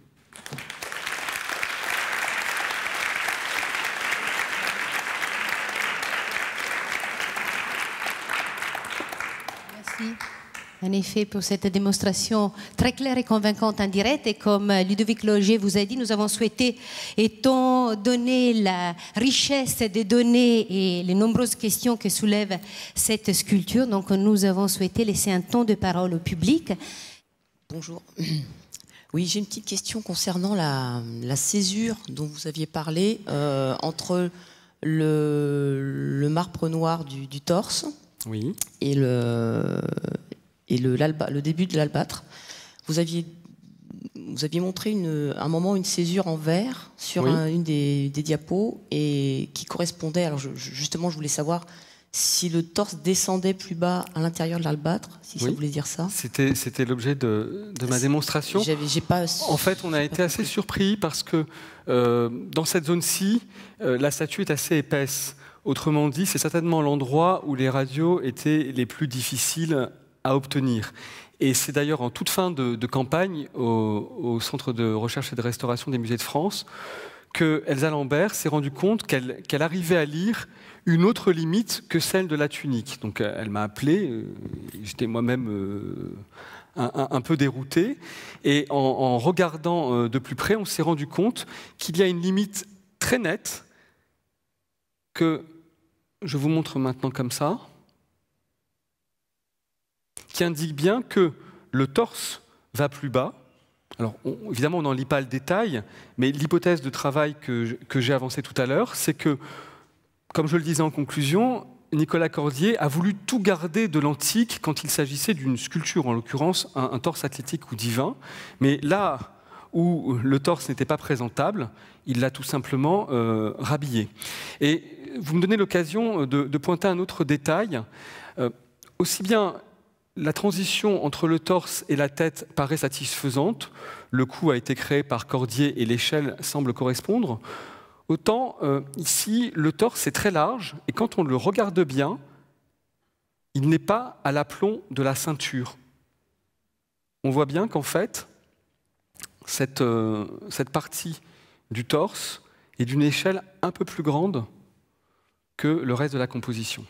En effet, pour cette démonstration très claire et convaincante en direct, et comme Ludovic Loger vous a dit, nous avons souhaité, étant donné la richesse des données et les nombreuses questions que soulève cette sculpture, donc nous avons souhaité laisser un temps de parole au public. Bonjour. <clears throat> Oui, j'ai une petite question concernant la, césure dont vous aviez parlé euh, entre le, le, marbre noir du, du torse oui. et le et le, début de l'albâtre, vous aviez, vous aviez montré une, un moment une césure en vert sur une des, diapos et qui correspondait. Alors justement, je voulais savoir si le torse descendait plus bas à l'intérieur de l'albâtre, si ça voulait dire ça. C'était, c'était l'objet de, ma démonstration. pas, en fait, on a été assez surpris parce que euh, dans cette zone-ci, euh, la statue est assez épaisse. Autrement dit, c'est certainement l'endroit où les radios étaient les plus difficiles à obtenir. Et c'est d'ailleurs en toute fin de, campagne au, Centre de recherche et de restauration des musées de France que Elsa Lambert s'est rendue compte qu'elle arrivait à lire une autre limite que celle de la tunique. Donc euh, elle m'a appelé, euh, j'étais moi-même euh, un, peu dérouté, et en, regardant de plus près, on s'est rendu compte qu'il y a une limite très nette que je vous montre maintenant comme ça qui indique bien que le torse va plus bas. Alors évidemment, on n'en lit pas le détail, mais l'hypothèse de travail que, j'ai avancée tout à l'heure, c'est que, comme je le disais en conclusion, Nicolas Cordier a voulu tout garder de l'antique quand il s'agissait d'une sculpture, en l'occurrence un, torse athlétique ou divin. Mais là où le torse n'était pas présentable, il l'a tout simplement euh, rhabillé. Et vous me donnez l'occasion de, pointer un autre détail. Euh, aussi bien la transition entre le torse et la tête paraît satisfaisante. Le cou a été créé par Cordier et l'échelle semble correspondre. Autant euh, ici, le torse est très large et quand on le regarde bien, il n'est pas à l'aplomb de la ceinture. On voit bien qu'en fait, cette euh, partie du torse est d'une échelle un peu plus grande que le reste de la composition.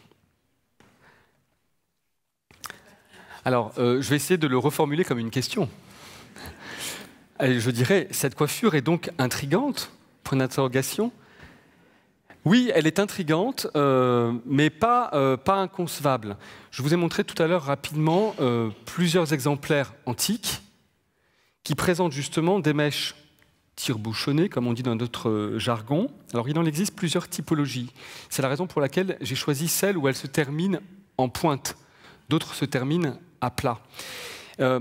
Alors, euh, je vais essayer de le reformuler comme une question. Euh, je dirais, cette coiffure est donc intrigante Point d'interrogation. Oui, elle est intrigante, euh, mais pas, pas, inconcevable. Je vous ai montré tout à l'heure rapidement plusieurs exemplaires antiques qui présentent justement des mèches tire-bouchonnées, comme on dit dans notre jargon. Alors, il en existe plusieurs typologies. C'est la raison pour laquelle j'ai choisi celle où elle se termine en pointe. D'autres se terminent à plat. Euh,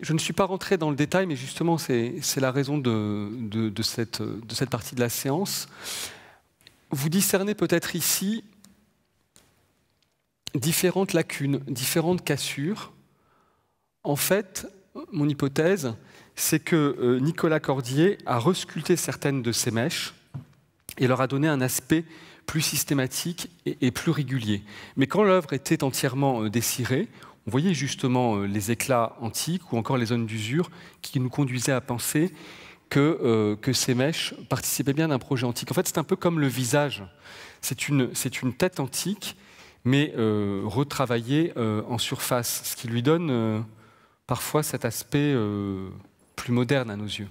je ne suis pas rentré dans le détail, mais justement, c'est la raison de, cette, de cette partie de la séance. Vous discernez peut-être ici différentes lacunes, différentes cassures. En fait, mon hypothèse, c'est que euh, Nicolas Cordier a resculpté certaines de ces mèches et leur a donné un aspect plus systématique et, plus régulier. Mais quand l'œuvre était entièrement euh, dessirée, on voyait justement euh, les éclats antiques ou encore les zones d'usure qui nous conduisaient à penser euh, que, ces mèches participaient bien d'un projet antique. En fait, c'est un peu comme le visage. C'est une, tête antique, mais euh, retravaillée en surface, ce qui lui donne parfois cet aspect plus moderne à nos yeux.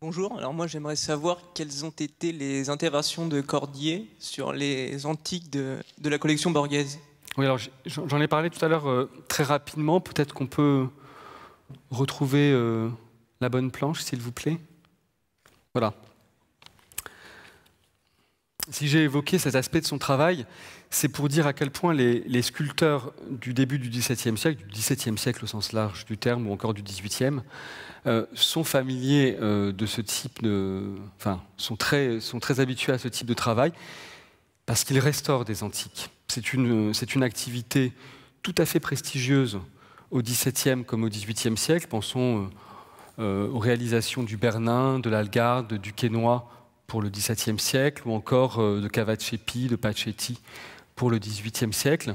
Bonjour, alors moi j'aimerais savoir quelles ont été les interventions de Cordier sur les antiques de, de la collection Borghese. Oui, alors j'en ai parlé tout à l'heure euh, très rapidement. Peut-être qu'on peut retrouver euh, la bonne planche, s'il vous plaît. Voilà. Si j'ai évoqué cet aspect de son travail, c'est pour dire à quel point les, sculpteurs du début du XVIIe siècle, du XVIIe siècle au sens large du terme, ou encore du XVIIIe, euh, sont familiers de ce type de, enfin, sont très, sont très habitués à ce type de travail parce qu'ils restaurent des antiques. C'est une, activité tout à fait prestigieuse au XVIIe comme au XVIIIe siècle. Pensons euh, euh, aux réalisations du Bernin, de l'Algarde, du Quesnoy pour le XVIIe siècle, ou encore euh, de Cavacepi, de Pacetti pour le XVIIIe siècle.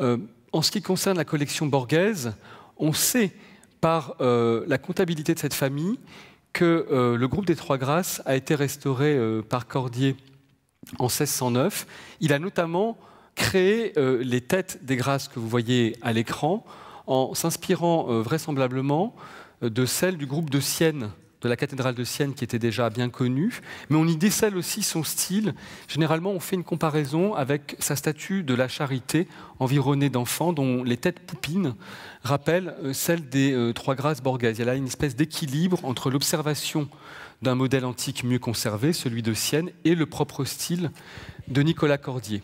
en ce qui concerne la collection borghese, on sait par la comptabilité de cette famille que le groupe des Trois Grâces a été restauré par Cordier en 1609. Il a notamment créer euh, les têtes des grâces que vous voyez à l'écran en s'inspirant euh, vraisemblablement euh, de celles du groupe de Sienne, de la cathédrale de Sienne qui était déjà bien connue, mais on y décèle aussi son style. Généralement, on fait une comparaison avec sa statue de la charité environnée d'enfants dont les têtes poupines rappellent celles des trois grâces borghèses. Il y a là une espèce d'équilibre entre l'observation d'un modèle antique mieux conservé, celui de Sienne, et le propre style de Nicolas Cordier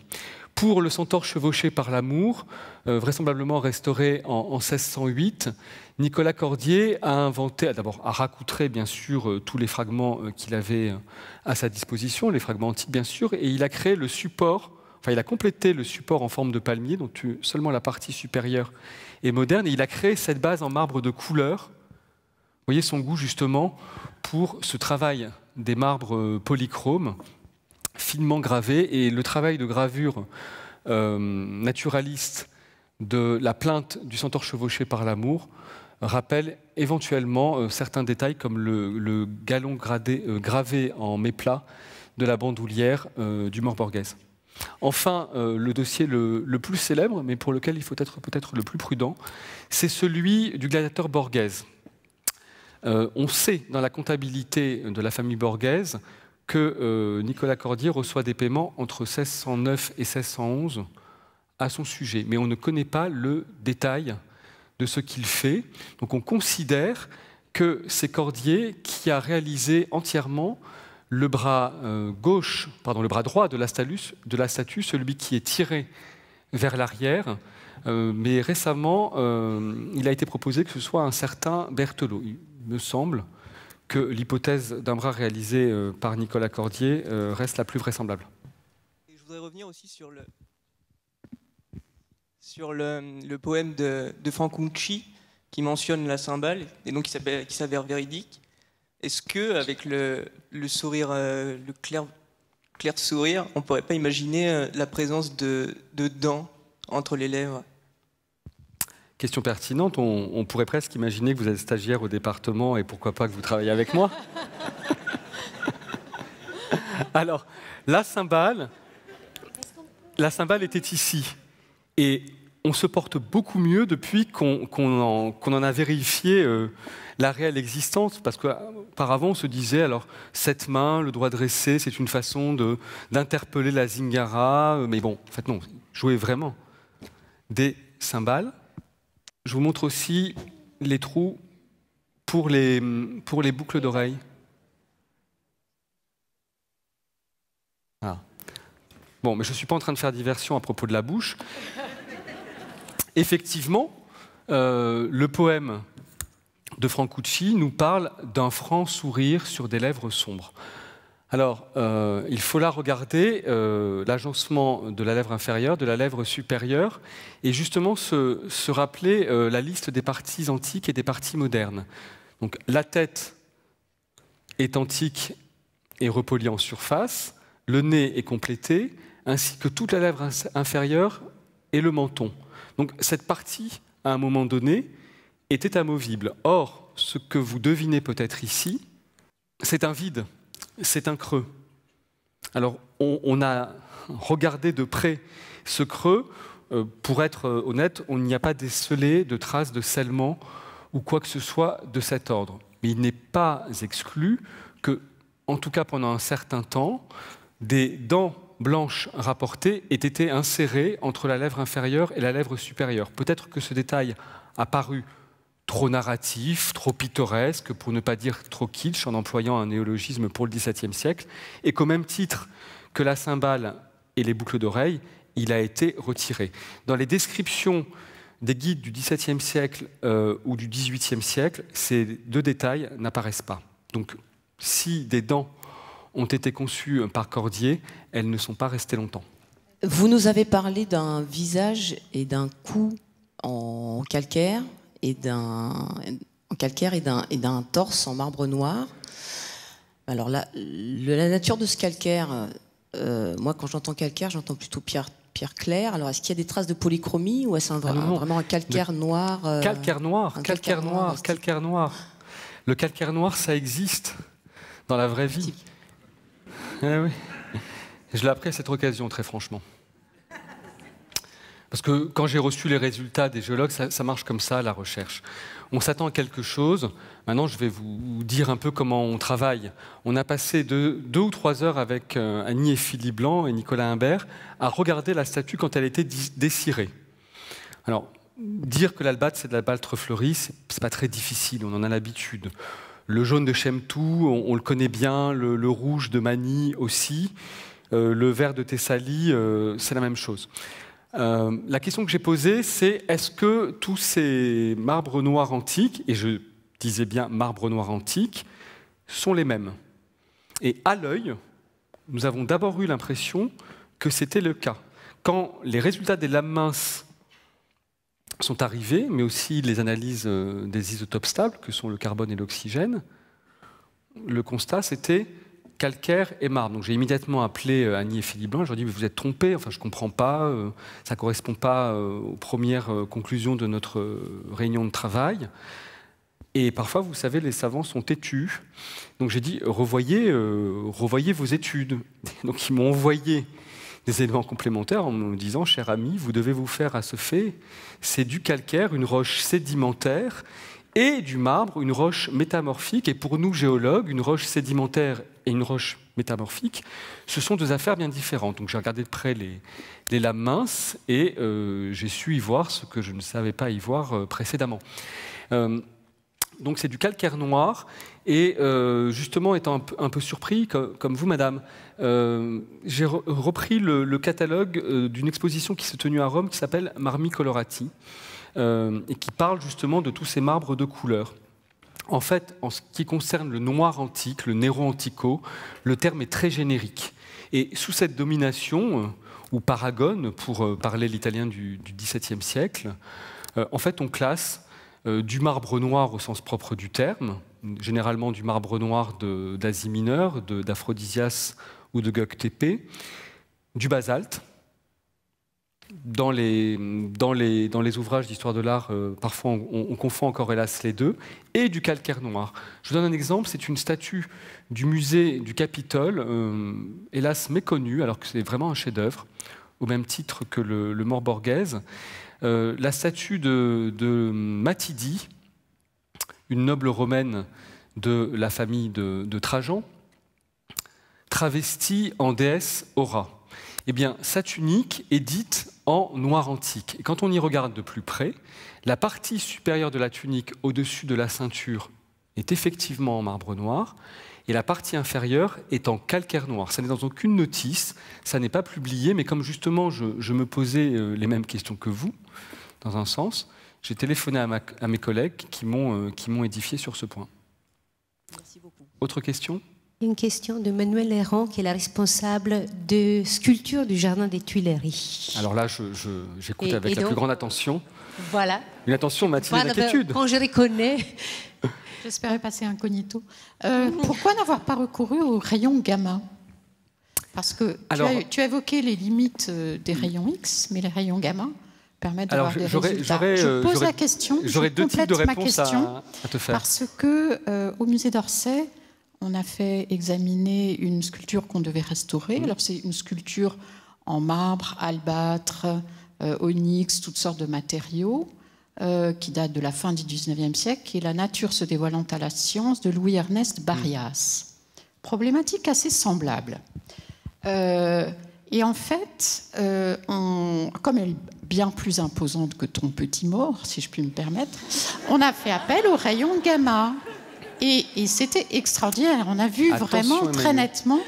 pour le centaure chevauché par l'amour, euh, vraisemblablement restauré en, 1608, Nicolas Cordier a inventé, ah, d'abord a raccoutré bien sûr euh, tous les fragments euh, qu'il avait à sa disposition, les fragments antiques bien sûr, et il a créé le support, enfin il a complété le support en forme de palmier, dont seulement la partie supérieure est moderne, et il a créé cette base en marbre de couleur. Vous voyez son goût justement pour ce travail des marbres polychromes finement gravé, Et le travail de gravure euh, naturaliste de la plainte du centaure chevauché par l'amour rappelle éventuellement euh, certains détails comme le, galon euh, gravé en méplat de la bandoulière du mort borghese. Enfin, le dossier le, le, plus célèbre, mais pour lequel il faut être peut-être le plus prudent, c'est celui du gladiateur borghese. on sait dans la comptabilité de la famille borghese que euh, Nicolas Cordier reçoit des paiements entre 1609 et 1611 à son sujet, mais on ne connaît pas le détail de ce qu'il fait. Donc on considère que c'est Cordier qui a réalisé entièrement le bras euh, gauche, pardon, le bras droit de la, statue, celui qui est tiré vers l'arrière. Euh, mais récemment, il a été proposé que ce soit un certain Berthelot, il me semble, que l'hypothèse d'un bras réalisé euh, par Nicolas Cordier euh, reste la plus vraisemblable. je voudrais revenir aussi sur le, sur le, poème de, de qui mentionne la cymbale et donc qui, s'avère véridique. Est-ce que avec le, sourire, euh, le clair, clair sourire, on ne pourrait pas imaginer la présence de, de dents entre les lèvres Question pertinente, on, pourrait presque imaginer que vous êtes stagiaire au département et pourquoi pas que vous travaillez avec moi. <laughs> Alors, la cymbale, la cymbale était ici. Et on se porte beaucoup mieux depuis qu'on en, a vérifié euh, la réelle existence, parce qu'auparavant on se disait, alors, cette main, le doigt dressé, c'est une façon d'interpeller la zingara, mais bon, en fait non, jouer vraiment des cymbales je vous montre aussi les trous pour les, boucles d'oreilles. Ah. Bon, mais je ne suis pas en train de faire diversion à propos de la bouche. Effectivement, euh, le poème de Francucci nous parle d'un franc sourire sur des lèvres sombres. Alors, euh, il faut là regarder euh, l'agencement de la lèvre inférieure, de la lèvre supérieure, et justement se, rappeler euh, la liste des parties antiques et des parties modernes. Donc, la tête est antique et repolie en surface, le nez est complété, ainsi que toute la lèvre inférieure et le menton. Donc, cette partie, à un moment donné, était amovible. Or, ce que vous devinez peut-être ici, c'est un vide c'est un creux. Alors, on, a regardé de près ce creux. Euh, pour être euh, honnête, on n'y a pas décelé de traces de scellement ou quoi que ce soit de cet ordre. Mais il n'est pas exclu que, en tout cas pendant un certain temps, des dents blanches rapportées aient été insérées entre la lèvre inférieure et la lèvre supérieure. Peut-être que ce détail a paru trop narratif, trop pittoresque, pour ne pas dire trop kitsch, en employant un néologisme pour le XVIIe siècle, et qu'au même titre que la cymbale et les boucles d'oreilles, il a été retiré. Dans les descriptions des guides du XVIIe siècle euh, ou du XVIIIe siècle, ces deux détails n'apparaissent pas. Donc, si des dents ont été conçues par Cordier, elles ne sont pas restées longtemps. Vous nous avez parlé d'un visage et d'un cou en calcaire et d'un calcaire et d'un torse en marbre noir. Alors la, la nature de ce calcaire, euh, moi quand j'entends calcaire, j'entends plutôt pierre pierre claire. Alors, est-ce qu'il y a des traces de polychromie ou est-ce ah, vraiment un calcaire noir euh, Calcaire noir, calcaire, noir, calcaire noir. Le calcaire noir, ça existe dans la vraie vie. Eh oui. Je l'ai appris à cette occasion, très franchement. Parce que quand j'ai reçu les résultats des géologues, ça, marche comme ça, la recherche. On s'attend à quelque chose. Maintenant, je vais vous dire un peu comment on travaille. On a passé deux, deux ou trois heures avec euh, Annie et Philippe Blanc et Nicolas Imbert à regarder la statue quand elle était dessirée. Alors, dire que l'albâtre, c'est de l'albâtre ce c'est pas très difficile, on en a l'habitude. Le jaune de Chemtou, on, le connaît bien, le, rouge de Mani aussi, euh, le vert de Thessalie, euh, c'est la même chose. Euh, la question que j'ai posée, c'est est-ce que tous ces marbres noirs antiques, et je disais bien marbres noirs antiques, sont les mêmes Et à l'œil, nous avons d'abord eu l'impression que c'était le cas. Quand les résultats des lames minces sont arrivés, mais aussi les analyses euh, des isotopes stables, que sont le carbone et l'oxygène, le constat c'était calcaire et marbre. Donc j'ai immédiatement appelé euh, Annie et Philippe Blanc. Je leur ai dit, vous êtes trompés, enfin, je ne comprends pas, euh, ça ne correspond pas euh, aux premières conclusions de notre réunion de travail. Et parfois, vous savez, les savants sont têtus. Donc j'ai dit, revoyez, revoyez vos études. <laughs> Donc ils m'ont envoyé des éléments complémentaires en me disant, cher ami, vous devez vous faire à ce fait, c'est du calcaire, une roche sédimentaire et du marbre, une roche métamorphique. Et pour nous, géologues, une roche sédimentaire et une roche métamorphique, ce sont deux affaires bien différentes. Donc j'ai regardé de près les, lames minces et euh, j'ai su y voir ce que je ne savais pas y voir euh, précédemment. Euh, donc c'est du calcaire noir et justement étant un peu, surpris, comme, vous madame, j'ai repris le, le catalogue d'une exposition qui s'est tenue à Rome qui s'appelle Marmi Colorati. Euh, et qui parle justement de tous ces marbres de couleur. En fait, en ce qui concerne le noir antique, le Nero antico, le terme est très générique. Et sous cette domination, euh, ou paragone pour euh, parler l'italien du, XVIIe siècle, en fait, on classe du marbre noir au sens propre du terme, généralement du marbre noir d'Asie mineure, d'Aphrodisias ou de Göktépé, du basalte, dans les, dans dans les ouvrages d'histoire de l'art, euh, parfois on, confond encore hélas les deux, et du calcaire noir. Je vous donne un exemple, c'est une statue du musée du Capitole, euh, hélas méconnue, alors que c'est vraiment un chef-d'œuvre, au même titre que le, le mort euh, la statue de, Matidi, une noble romaine de la famille de, de Trajan, travestie en déesse Aura. Eh bien, sa tunique est dite en noir antique. quand on y regarde de plus près, la partie supérieure de la tunique au-dessus de la ceinture est effectivement en marbre noir et la partie inférieure est en calcaire noir. Ça n'est dans aucune notice, ça n'est pas publié, mais comme justement je, me posais euh, les mêmes questions que vous, dans un sens, j'ai téléphoné à, à, mes collègues euh, qui m'ont édifié sur ce point. Merci beaucoup. Autre question une question de Manuel Errand, qui est la responsable de sculpture du Jardin des Tuileries. Alors là, j'écoute avec la plus grande attention. Voilà. Une attention matinée Quand je reconnais. J'espérais passer incognito. Euh, pourquoi n'avoir pas recouru au rayon gamma Parce que tu, as, évoqué les limites euh, des rayons X, mais les rayons gamma permettent d'avoir des résultats. Je euh, pose la question. J'aurais deux types de réponses à, te faire. Parce que au musée d'Orsay, on a fait examiner une sculpture qu'on devait restaurer. Mmh. Alors c'est une sculpture en marbre, albâtre, euh, onyx, toutes sortes de matériaux, euh, qui date de la fin du XIXe siècle, qui est La nature se dévoilant à la science de Louis-Ernest Barrias. Mmh. Problématique assez semblable. Euh, et en fait, comme elle est bien plus imposante que ton petit mort, si je puis me permettre, on a fait appel au rayon gamma. Et, c'était extraordinaire. On a vu vraiment très nettement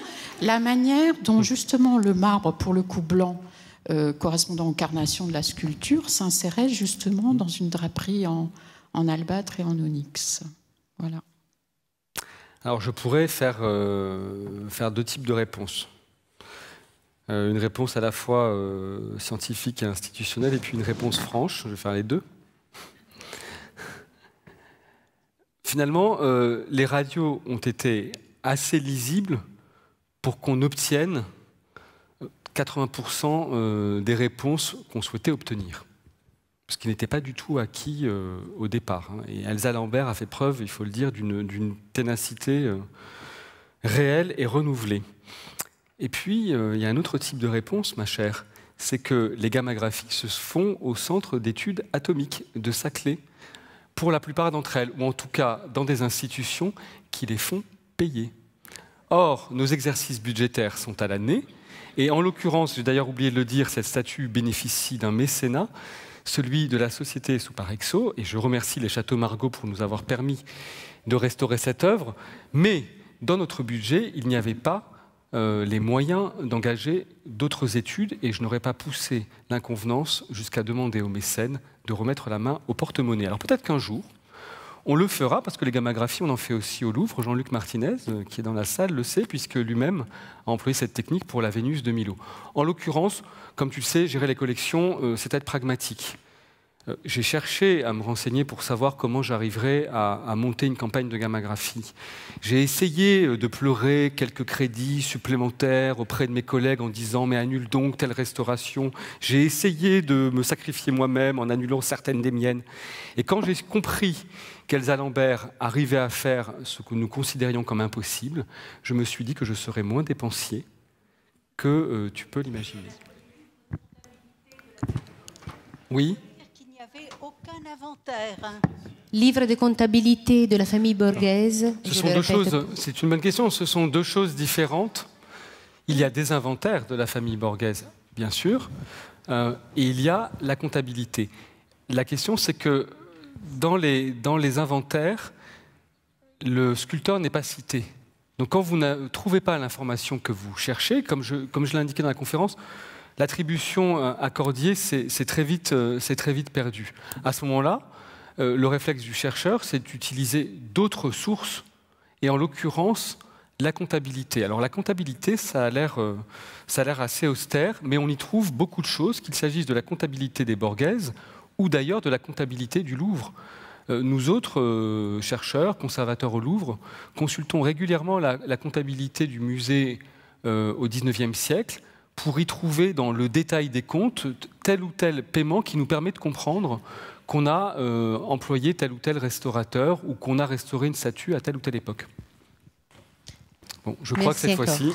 la manière dont mm. justement le marbre, pour le coup blanc, euh, correspondant aux carnations de la sculpture, s'insérait justement mm. dans une draperie en, albâtre et en onyx. Voilà. Alors je pourrais faire, euh, faire deux types de réponses. Euh, une réponse à la fois scientifique et institutionnelle, et puis une réponse franche. Je vais faire les deux. Finalement, euh, les radios ont été assez lisibles pour qu'on obtienne 80% euh, euh, des réponses qu'on souhaitait obtenir. Ce qui n'était pas du tout acquis au départ. Hein. Et Elsa Lambert a fait preuve, il faut le dire, d'une ténacité réelle et renouvelée. Et puis, il y a un autre type de réponse, ma chère, c'est que les gamma graphiques se font au centre d'études atomiques de Saclay, pour la plupart d'entre elles, ou en tout cas dans des institutions qui les font payer. Or, nos exercices budgétaires sont à l'année, et en l'occurrence, j'ai d'ailleurs oublié de le dire, cette statue bénéficie d'un mécénat, celui de la société sous parexo, et je remercie les Châteaux Margaux pour nous avoir permis de restaurer cette œuvre, mais dans notre budget, il n'y avait pas euh, les moyens d'engager d'autres études et je n'aurais pas poussé l'inconvenance jusqu'à demander aux mécènes de remettre la main au porte-monnaie. Alors peut-être qu'un jour, on le fera parce que les gammagraphies, on en fait aussi au Louvre. Jean-Luc Martinez, euh, qui est dans la salle, le sait, puisque lui-même a employé cette technique pour la Vénus de Milo. En l'occurrence, comme tu le sais, gérer les collections, euh, c'est être pragmatique. Euh, j'ai cherché à me renseigner pour savoir comment j'arriverais à, monter une campagne de gammagraphie. J'ai essayé euh, de pleurer quelques crédits supplémentaires auprès de mes collègues en disant mais annule donc telle restauration. J'ai essayé de me sacrifier moi-même en annulant certaines des miennes. Et quand j'ai compris qu'Elsa Lambert arrivait à faire ce que nous considérions comme impossible, je me suis dit que je serais moins dépensier que euh, tu peux l'imaginer. Oui aucun inventaire. Hein. Livre de comptabilité de la famille Borghese. Ce sont deux choses, c'est une bonne question, ce sont deux choses différentes. Il y a des inventaires de la famille Borghese, bien sûr, euh, et il y a la comptabilité. La question, c'est que dans les, dans les inventaires, le sculpteur n'est pas cité. Donc quand vous ne trouvez pas l'information que vous cherchez, comme je, comme je l'ai indiqué dans la conférence, l'attribution euh, accordier c'est très, vite, euh, très perdu. À ce moment-là, euh, le réflexe du chercheur, c'est d'utiliser d'autres sources, et en l'occurrence, la comptabilité. Alors la comptabilité, ça a l'air assez austère, mais on y trouve beaucoup de choses, qu'il s'agisse de la comptabilité des Borghese ou d'ailleurs de la comptabilité du Louvre. Nous autres chercheurs, conservateurs au Louvre, consultons régulièrement la, comptabilité du musée au XIXe siècle pour y trouver dans le détail des comptes tel ou tel paiement qui nous permet de comprendre qu'on a euh, employé tel ou tel restaurateur ou qu'on a restauré une statue à telle ou telle époque. Bon, je crois que cette fois-ci,